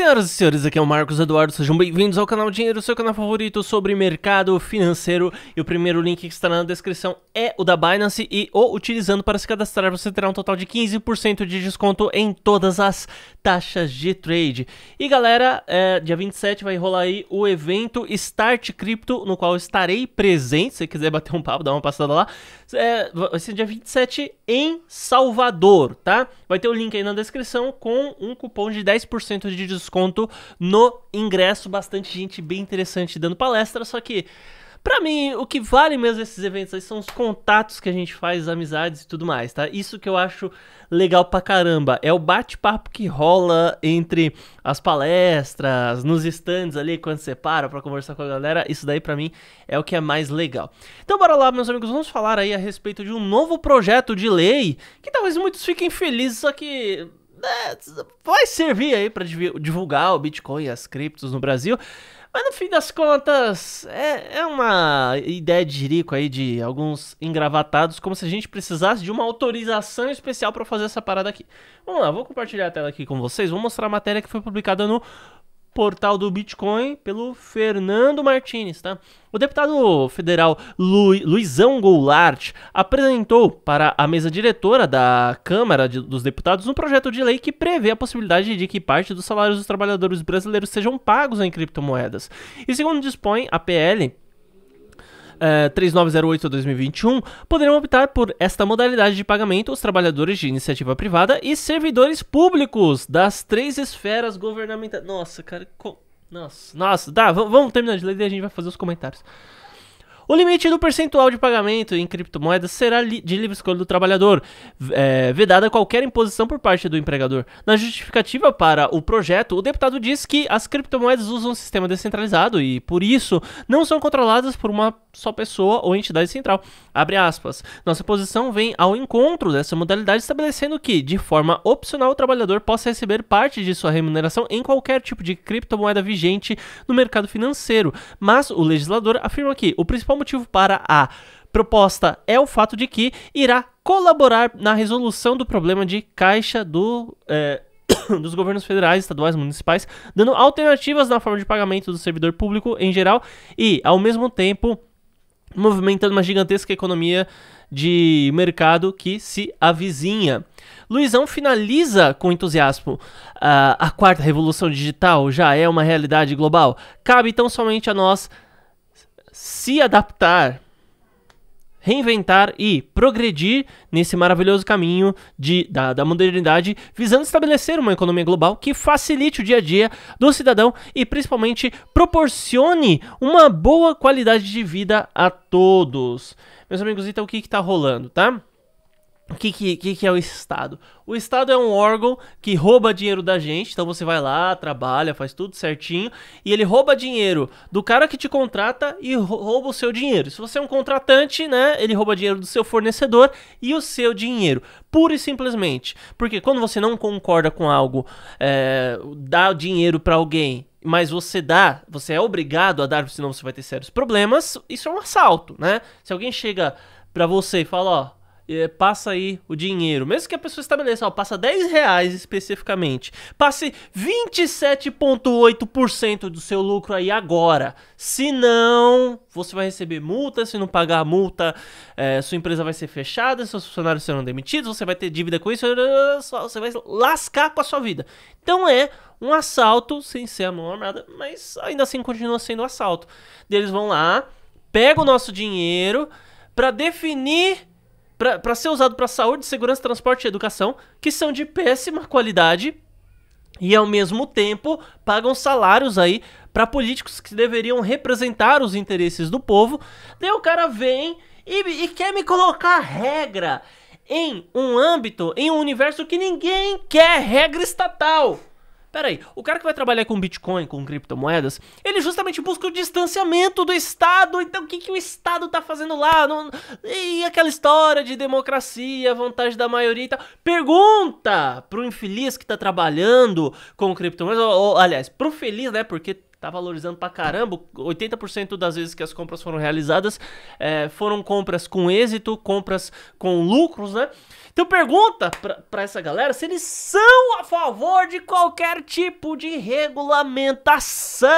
Senhoras e senhores, aqui é o Marcos Eduardo, sejam bem-vindos ao canal Dinheiro, seu canal favorito sobre mercado financeiro. E o primeiro link que está na descrição é o da Binance e o utilizando para se cadastrar você terá um total de 15% de desconto em todas as taxas de trade. E galera, é, dia 27 vai rolar aí o evento Start Crypto, no qual estarei presente, se quiser bater um papo, dá uma passada lá. É, vai ser dia 27 em Salvador, tá? Vai ter o link aí na descrição com um cupom de 10% de desconto desconto no ingresso. Bastante gente bem interessante dando palestra, só que. Pra mim, o que vale mesmo esses eventos aí são os contatos que a gente faz, amizades e tudo mais, tá? Isso que eu acho legal pra caramba. É o bate-papo que rola entre as palestras, nos stands ali, quando você para pra conversar com a galera. Isso daí pra mim é o que é mais legal. Então bora lá, meus amigos, vamos falar aí a respeito de um novo projeto de lei que talvez muitos fiquem felizes, só que é, vai servir aí para divulgar o Bitcoin e as criptos no Brasil. Mas no fim das contas, é, é uma ideia de rico aí de alguns engravatados, como se a gente precisasse de uma autorização especial para fazer essa parada aqui. Vamos lá, vou compartilhar a tela aqui com vocês, vou mostrar a matéria que foi publicada no portal do Bitcoin pelo Fernando Martins, tá? O deputado federal Lu, Luizão Goulart apresentou para a mesa diretora da Câmara de, dos Deputados um projeto de lei que prevê a possibilidade de que parte dos salários dos trabalhadores brasileiros sejam pagos em criptomoedas. E segundo dispõe a PL uh, eh, 3908-2021 poderão optar por esta modalidade de pagamento os trabalhadores de iniciativa privada e servidores públicos das três esferas governamentais. Nossa, cara, co... nossa, nossa, dá, vamos terminar de ler e a gente vai fazer os comentários. O limite do percentual de pagamento em criptomoedas será li de livre escolha do trabalhador, é, vedada qualquer imposição por parte do empregador. Na justificativa para o projeto, o deputado diz que as criptomoedas usam um sistema descentralizado e, por isso, não são controladas por uma só pessoa ou entidade central. Abre aspas. Nossa posição vem ao encontro dessa modalidade, estabelecendo que, de forma opcional, o trabalhador possa receber parte de sua remuneração em qualquer tipo de criptomoeda vigente no mercado financeiro. Mas o legislador afirma que o principal motivo para a proposta é o fato de que irá colaborar na resolução do problema de caixa do. É, dos governos federais, estaduais, municipais, dando alternativas na forma de pagamento do servidor público em geral e, ao mesmo tempo, movimentando uma gigantesca economia de mercado que se avizinha. Luizão finaliza com entusiasmo. Uh, a quarta revolução digital já é uma realidade global. Cabe então somente a nós se adaptar reinventar e progredir nesse maravilhoso caminho de, da, da, modernidade, visando estabelecer uma economia global que facilite o dia a dia do cidadão e principalmente proporcione uma boa qualidade de vida a todos. Meus amigos, então o que está rolando, tá? O que, que, que, é o Estado? O Estado é um órgão que rouba dinheiro da gente, então você vai lá, trabalha, faz tudo certinho, e ele rouba dinheiro do cara que te contrata e rouba o seu dinheiro. Se você é um contratante, né, ele rouba dinheiro do seu fornecedor e o seu dinheiro, pura e simplesmente. Porque quando você não concorda com algo, é, dá dinheiro para alguém mas você dá, você é obrigado a dar, senão você vai ter sérios problemas, isso é um assalto, né? Se alguém chega pra você e fala, ó, é, passa aí o dinheiro. Mesmo que a pessoa estabeleça, ó, passa 10 reais especificamente. Passe 27,8% do seu lucro aí agora. Se não, você vai receber multa. Se não pagar a multa, é, sua empresa vai ser fechada, seus funcionários serão demitidos, você vai ter dívida com isso, você vai lascar com a sua vida. Então é um assalto, sem ser a mão armada, mas ainda assim continua sendo um assalto. Eles vão lá, pegam o nosso dinheiro para definir para ser usado para saúde, segurança, transporte e educação, que são de péssima qualidade e ao mesmo tempo pagam salários aí para políticos que deveriam representar os interesses do povo. Daí o cara vem e, e quer me colocar regra em um âmbito, em um universo que ninguém quer regra estatal. Peraí, o cara que vai trabalhar com Bitcoin, com criptomoedas, ele justamente busca o distanciamento do Estado. Então, o que, que o Estado tá fazendo lá? Não... E aquela história de democracia, vontade da maioria e tal. Pergunta pro infeliz que tá trabalhando com criptomoedas, ou, ou, aliás, pro feliz, né? Porque tá valorizando pra caramba. 80% das vezes que as compras foram realizadas é, foram compras com êxito, compras com lucros, né? Então pergunta para essa galera se eles são a favor de qualquer tipo de regulamentação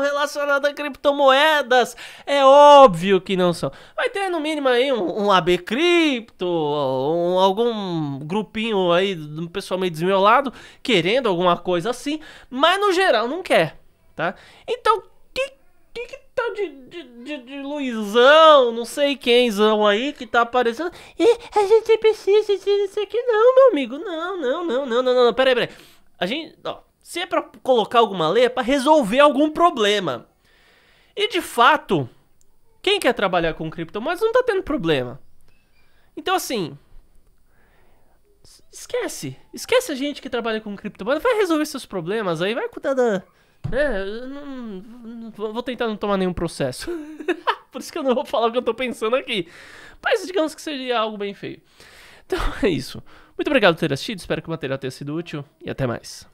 relacionada a criptomoedas. É óbvio que não são. Vai ter no mínimo aí um, um AB Cripto, um, algum grupinho aí do um pessoal meio desmiolado querendo alguma coisa assim, mas no geral não quer tá? Então, que, que, que tal tá de, de, de, de Luizão, não sei quemzão aí que tá aparecendo? E a gente precisa disso aqui, não, meu amigo. Não, não, não, não, não, não, não. Peraí, peraí. A gente, ó, se é pra colocar alguma lei, é pra resolver algum problema. E de fato, quem quer trabalhar com criptomoedas não tá tendo problema. Então, assim, esquece. Esquece a gente que trabalha com criptomoedas. Vai resolver seus problemas aí, vai cuidar da, é, não, não, vou tentar não tomar nenhum processo. Por isso que eu não vou falar o que eu tô pensando aqui. Mas digamos que seria algo bem feio. Então é isso. Muito obrigado por ter assistido, espero que o material tenha sido útil e até mais.